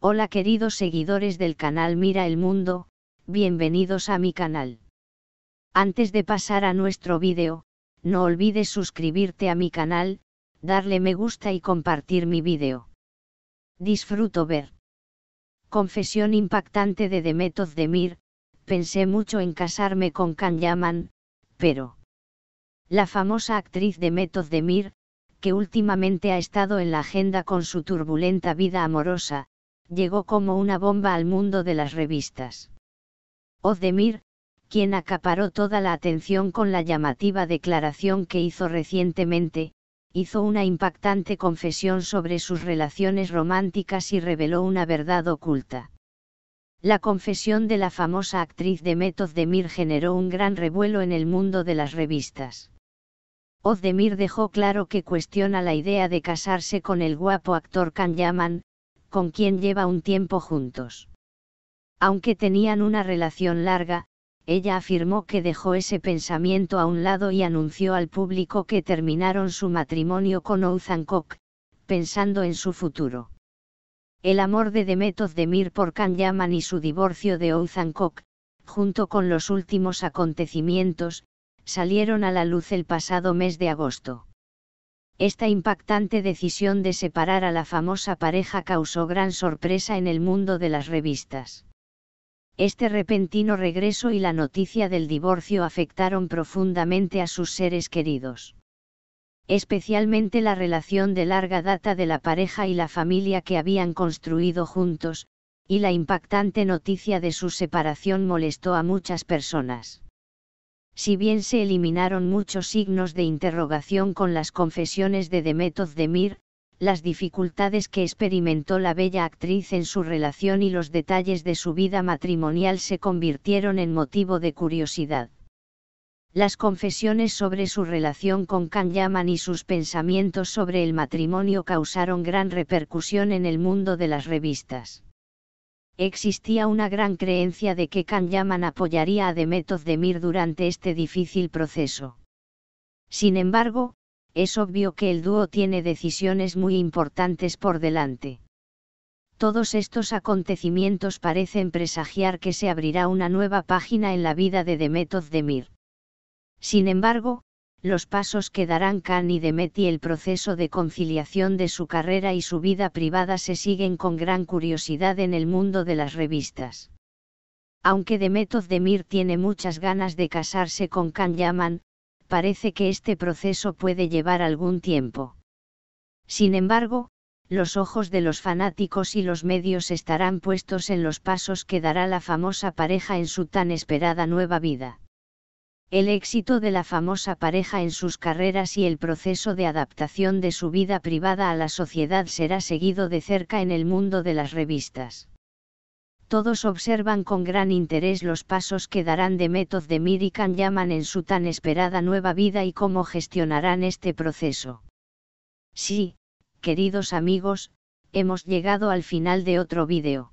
Hola queridos seguidores del canal Mira el Mundo, bienvenidos a mi canal. Antes de pasar a nuestro vídeo, no olvides suscribirte a mi canal, darle me gusta y compartir mi vídeo. Disfruto ver. Confesión impactante de de Mir, pensé mucho en casarme con Can Yaman, pero... La famosa actriz de Mir, que últimamente ha estado en la agenda con su turbulenta vida amorosa, llegó como una bomba al mundo de las revistas. Ozdemir, quien acaparó toda la atención con la llamativa declaración que hizo recientemente, hizo una impactante confesión sobre sus relaciones románticas y reveló una verdad oculta. La confesión de la famosa actriz Demet Ozdemir generó un gran revuelo en el mundo de las revistas. Ozdemir dejó claro que cuestiona la idea de casarse con el guapo actor Can Yaman, con quien lleva un tiempo juntos. Aunque tenían una relación larga, ella afirmó que dejó ese pensamiento a un lado y anunció al público que terminaron su matrimonio con Kok, pensando en su futuro. El amor de Demetov de Mir por Kanyaman y su divorcio de Kok, junto con los últimos acontecimientos, salieron a la luz el pasado mes de agosto. Esta impactante decisión de separar a la famosa pareja causó gran sorpresa en el mundo de las revistas. Este repentino regreso y la noticia del divorcio afectaron profundamente a sus seres queridos. Especialmente la relación de larga data de la pareja y la familia que habían construido juntos, y la impactante noticia de su separación molestó a muchas personas si bien se eliminaron muchos signos de interrogación con las confesiones de Demetov de Mir, las dificultades que experimentó la bella actriz en su relación y los detalles de su vida matrimonial se convirtieron en motivo de curiosidad. Las confesiones sobre su relación con Yaman y sus pensamientos sobre el matrimonio causaron gran repercusión en el mundo de las revistas existía una gran creencia de que Kan Yaman apoyaría a Demetov Demir durante este difícil proceso. Sin embargo, es obvio que el dúo tiene decisiones muy importantes por delante. Todos estos acontecimientos parecen presagiar que se abrirá una nueva página en la vida de Demetov Demir. Sin embargo, los pasos que darán Khan y Demet y el proceso de conciliación de su carrera y su vida privada se siguen con gran curiosidad en el mundo de las revistas. Aunque Demet Demir tiene muchas ganas de casarse con Khan Yaman, parece que este proceso puede llevar algún tiempo. Sin embargo, los ojos de los fanáticos y los medios estarán puestos en los pasos que dará la famosa pareja en su tan esperada nueva vida el éxito de la famosa pareja en sus carreras y el proceso de adaptación de su vida privada a la sociedad será seguido de cerca en el mundo de las revistas. Todos observan con gran interés los pasos que darán de Method de Mirican Yaman en su tan esperada nueva vida y cómo gestionarán este proceso. Sí, queridos amigos, hemos llegado al final de otro vídeo.